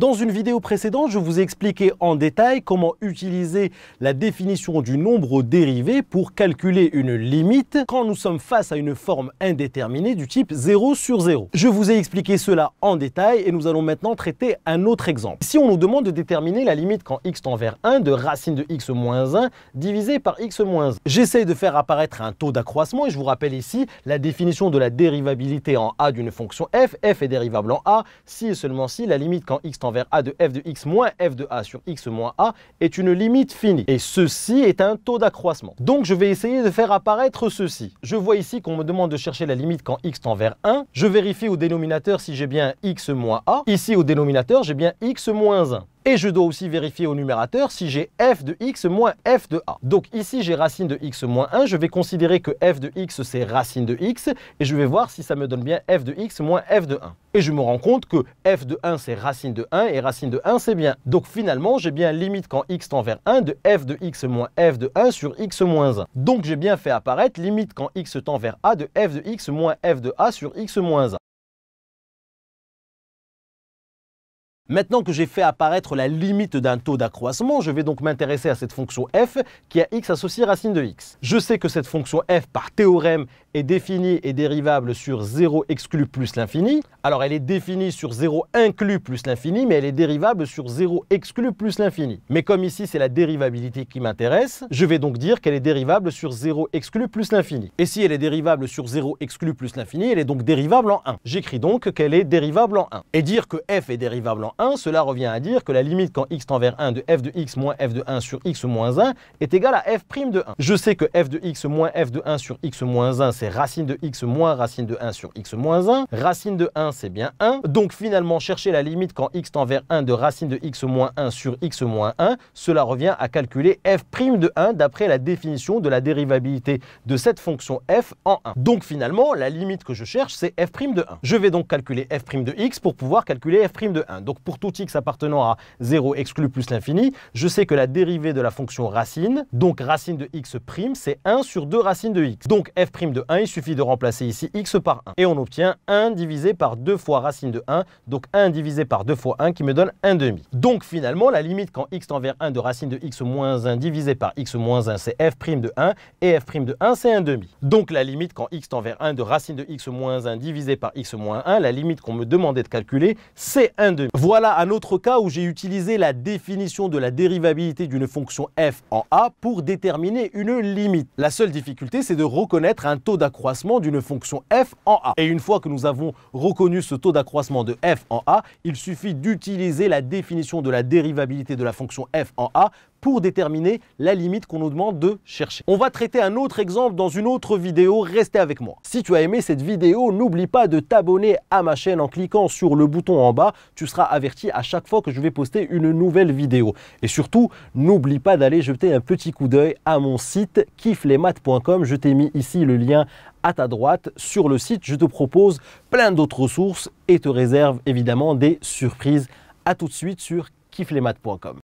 Dans une vidéo précédente, je vous ai expliqué en détail comment utiliser la définition du nombre dérivé pour calculer une limite quand nous sommes face à une forme indéterminée du type 0 sur 0. Je vous ai expliqué cela en détail et nous allons maintenant traiter un autre exemple. Si on nous demande de déterminer la limite quand x tend vers 1 de racine de x moins 1 divisé par x moins 1. J'essaie de faire apparaître un taux d'accroissement et je vous rappelle ici la définition de la dérivabilité en a d'une fonction f. f est dérivable en a si et seulement si la limite quand x tend envers a de f de x moins f de a sur x moins a est une limite finie. Et ceci est un taux d'accroissement. Donc je vais essayer de faire apparaître ceci. Je vois ici qu'on me demande de chercher la limite quand x tend vers 1. Je vérifie au dénominateur si j'ai bien x moins a. Ici au dénominateur, j'ai bien x moins 1. Et je dois aussi vérifier au numérateur si j'ai f de x moins f de a. Donc ici, j'ai racine de x moins 1. Je vais considérer que f de x, c'est racine de x. Et je vais voir si ça me donne bien f de x moins f de 1. Et je me rends compte que f de 1, c'est racine de 1. Et racine de 1, c'est bien. Donc finalement, j'ai bien limite quand x tend vers 1 de f de x moins f de 1 sur x moins 1. Donc j'ai bien fait apparaître limite quand x tend vers a de f de x moins f de a sur x moins 1. Maintenant que j'ai fait apparaître la limite d'un taux d'accroissement, je vais donc m'intéresser à cette fonction f qui a x associé racine de x. Je sais que cette fonction f par théorème est définie et dérivable sur 0 exclu plus l'infini. Alors elle est définie sur 0 inclus plus l'infini, mais elle est dérivable sur 0 exclu plus l'infini. Mais comme ici c'est la dérivabilité qui m'intéresse, je vais donc dire qu'elle est dérivable sur 0 exclu plus l'infini. Et si elle est dérivable sur 0 exclu plus l'infini, elle est donc dérivable en 1. J'écris donc qu'elle est dérivable en 1. Et dire que f est dérivable en cela revient à dire que la limite quand x tend vers 1 de f de x moins f de 1 sur x moins 1 est égale à f' prime de 1. Je sais que f de x moins f de 1 sur x moins 1, c'est racine de x moins racine de 1 sur x moins 1. Racine de 1, c'est bien 1. Donc finalement, chercher la limite quand x tend vers 1 de racine de x moins 1 sur x moins 1, cela revient à calculer f' prime de 1 d'après la définition de la dérivabilité de cette fonction f en 1. Donc finalement, la limite que je cherche, c'est f' prime de 1. Je vais donc calculer f' prime de x pour pouvoir calculer f' prime de 1. Donc pour tout x appartenant à 0 exclu plus l'infini, je sais que la dérivée de la fonction racine, donc racine de x', prime, c'est 1 sur 2 racine de x. Donc f' prime de 1, il suffit de remplacer ici x par 1. Et on obtient 1 divisé par 2 fois racine de 1, donc 1 divisé par 2 fois 1 qui me donne 1 demi. Donc finalement, la limite quand x tend vers 1 de racine de x moins 1 divisé par x moins 1, c'est f' prime de 1, et f' prime de 1, c'est 1 demi. Donc la limite quand x tend vers 1 de racine de x moins 1 divisé par x moins 1, la limite qu'on me demandait de calculer, c'est 1 demi. Voilà un autre cas où j'ai utilisé la définition de la dérivabilité d'une fonction f en a pour déterminer une limite. La seule difficulté, c'est de reconnaître un taux d'accroissement d'une fonction f en a. Et une fois que nous avons reconnu ce taux d'accroissement de f en a, il suffit d'utiliser la définition de la dérivabilité de la fonction f en a pour déterminer la limite qu'on nous demande de chercher. On va traiter un autre exemple dans une autre vidéo, restez avec moi. Si tu as aimé cette vidéo, n'oublie pas de t'abonner à ma chaîne en cliquant sur le bouton en bas, tu seras averti à chaque fois que je vais poster une nouvelle vidéo. Et surtout, n'oublie pas d'aller jeter un petit coup d'œil à mon site kifflesmaths.com, je t'ai mis ici le lien à ta droite sur le site, je te propose plein d'autres ressources et te réserve évidemment des surprises. À tout de suite sur kifflesmaths.com.